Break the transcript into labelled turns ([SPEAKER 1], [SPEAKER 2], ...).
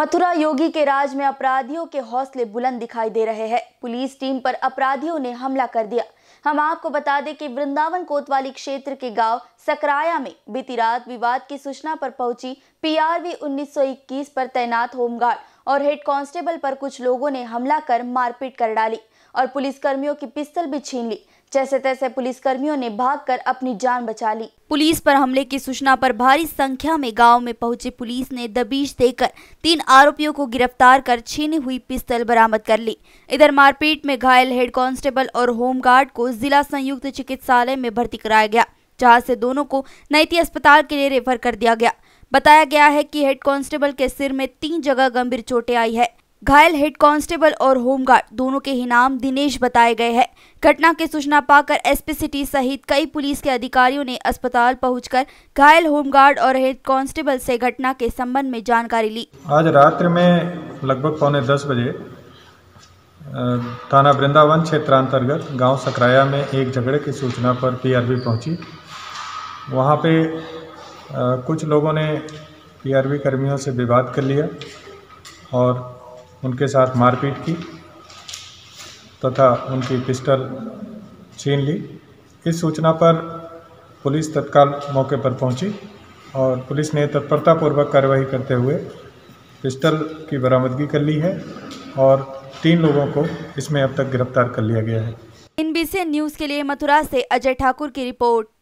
[SPEAKER 1] मथुरा योगी के राज में अपराधियों के हौसले बुलंद दिखाई दे रहे हैं पुलिस टीम पर अपराधियों ने हमला कर दिया हम आपको बता दें कि वृंदावन कोतवाली क्षेत्र के गांव सकराया में बीती रात विवाद की सूचना पर पहुंची पीआरवी 1921 पर तैनात होमगार्ड और हेड कांस्टेबल पर कुछ लोगों ने हमला कर मारपीट कर डाली और पुलिसकर्मियों की पिस्तल भी छीन ली जैसे तैसे पुलिसकर्मियों ने भागकर अपनी जान बचा ली पुलिस पर हमले की सूचना पर भारी संख्या में गांव में पहुंची पुलिस ने दबीश देकर तीन आरोपियों को गिरफ्तार कर छीनी हुई पिस्तल बरामद कर ली इधर मारपीट में घायल हेड कांस्टेबल और होमगार्ड को जिला संयुक्त चिकित्सालय में भर्ती कराया गया जहाँ से दोनों को नैती अस्पताल के लिए रेफर कर दिया गया बताया गया है कि हेड कांस्टेबल के सिर में तीन जगह गंभीर चोटें आई है घायल हेड कांस्टेबल और होमगार्ड दोनों के ही नाम दिनेश बताए गए हैं घटना की सूचना पाकर एसपी सिटी सहित कई पुलिस के अधिकारियों ने अस्पताल पहुंचकर घायल होमगार्ड और हेड कांस्टेबल से घटना के संबंध में जानकारी ली
[SPEAKER 2] आज रात्र में लगभग पौने दस बजे थाना वृंदावन क्षेत्रांतर्गत गांव सकराया में एक झगड़े की सूचना पर पी आर पहुंची वहाँ पे कुछ लोगों ने पी कर्मियों से विवाद कर लिया और उनके साथ मारपीट की तथा उनकी पिस्टल छीन ली इस सूचना पर पुलिस तत्काल मौके पर पहुंची और पुलिस ने तत्परतापूर्वक कार्रवाई करते हुए पिस्टल की बरामदगी कर ली है और तीन लोगों को इसमें अब तक गिरफ्तार कर लिया गया है
[SPEAKER 1] इन बीसी न्यूज़ के लिए मथुरा से अजय ठाकुर की रिपोर्ट